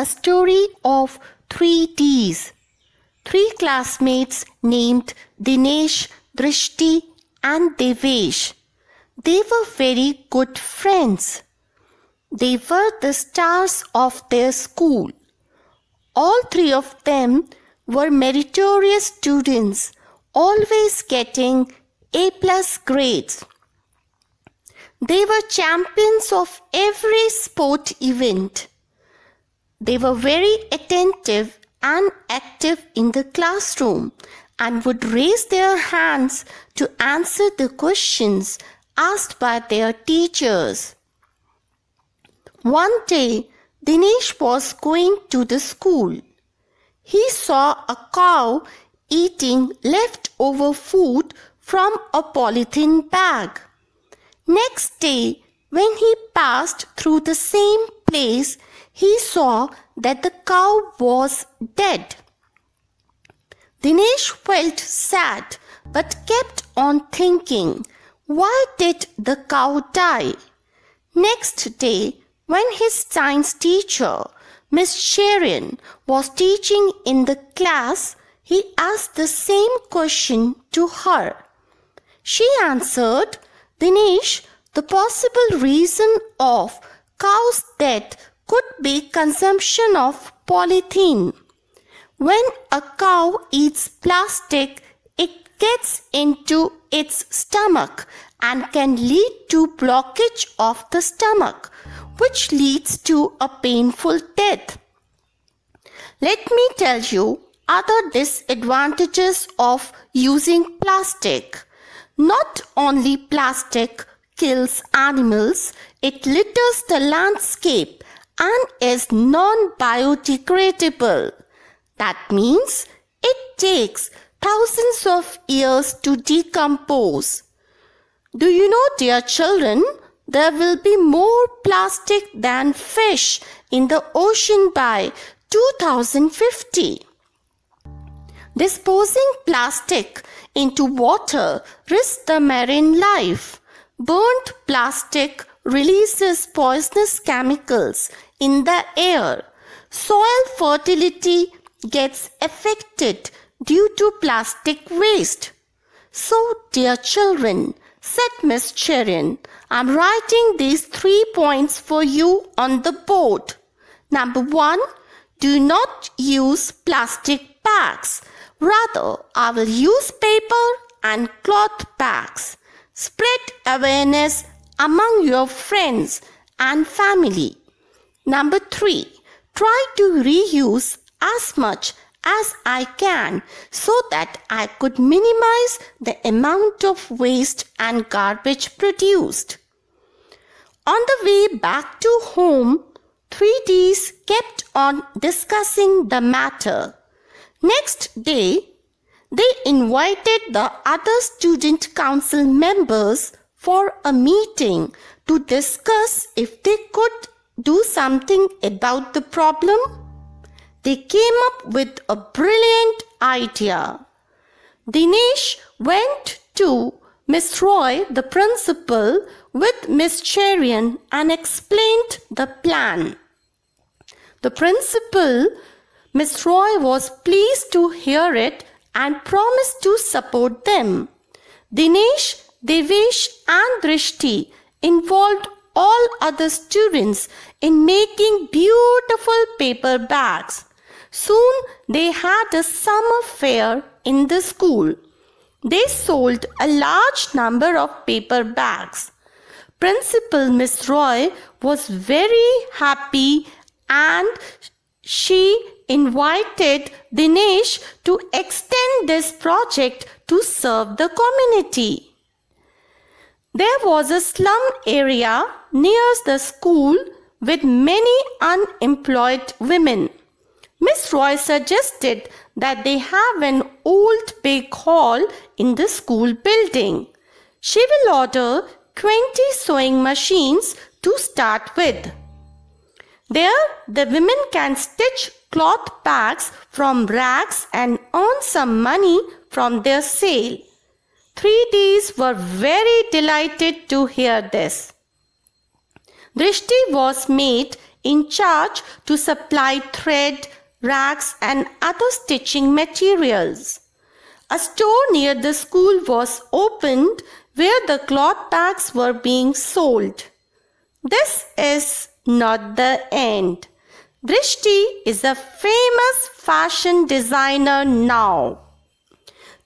a story of three Ds. Three classmates named Dinesh, Drishti, and Devesh. They were very good friends. They were the stars of their school. All three of them were meritorious students, always getting A plus grades. They were champions of every sport event. They were very attentive and active in the classroom and would raise their hands to answer the questions asked by their teachers. One day, Dinesh was going to the school. He saw a cow eating leftover food from a polythene bag. Next day, when he passed through the same place, he saw that the cow was dead. Dinesh felt sad but kept on thinking, why did the cow die? Next day, when his science teacher, Miss Sharon, was teaching in the class, he asked the same question to her. She answered, Dinesh, the possible reason of cow's death could be consumption of polythene. When a cow eats plastic, it gets into its stomach and can lead to blockage of the stomach, which leads to a painful death. Let me tell you other disadvantages of using plastic. Not only plastic, kills animals, it litters the landscape and is non-biodegradable. That means it takes thousands of years to decompose. Do you know, dear children, there will be more plastic than fish in the ocean by 2050. Disposing plastic into water risks the marine life. Burnt plastic releases poisonous chemicals in the air. Soil fertility gets affected due to plastic waste. So, dear children, said Miss Cherin, I'm writing these three points for you on the board. Number one, do not use plastic bags. Rather, I will use paper and cloth bags. Spread awareness among your friends and family. Number three, try to reuse as much as I can so that I could minimize the amount of waste and garbage produced. On the way back to home, 3Ds kept on discussing the matter. Next day, they invited the other student council members for a meeting to discuss if they could do something about the problem. They came up with a brilliant idea. Dinesh went to Miss Roy, the principal, with Miss Cherian and explained the plan. The principal, Miss Roy, was pleased to hear it and promised to support them. Dinesh, Devesh and Drishti involved all other students in making beautiful paper bags. Soon they had a summer fair in the school. They sold a large number of paper bags. Principal Miss Roy was very happy and she invited Dinesh to extend this project to serve the community. There was a slum area near the school with many unemployed women. Miss Roy suggested that they have an old big hall in the school building. She will order 20 sewing machines to start with. There, the women can stitch cloth packs from rags and earn some money from their sale. Three Ds were very delighted to hear this. Drishti was made in charge to supply thread, rags and other stitching materials. A store near the school was opened where the cloth packs were being sold. This is not the end. Drishti is a famous fashion designer now.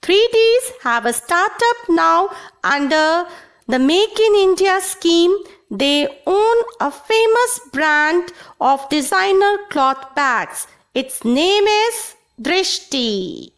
3Ds have a startup now under the Make in India scheme. They own a famous brand of designer cloth bags. Its name is Drishti.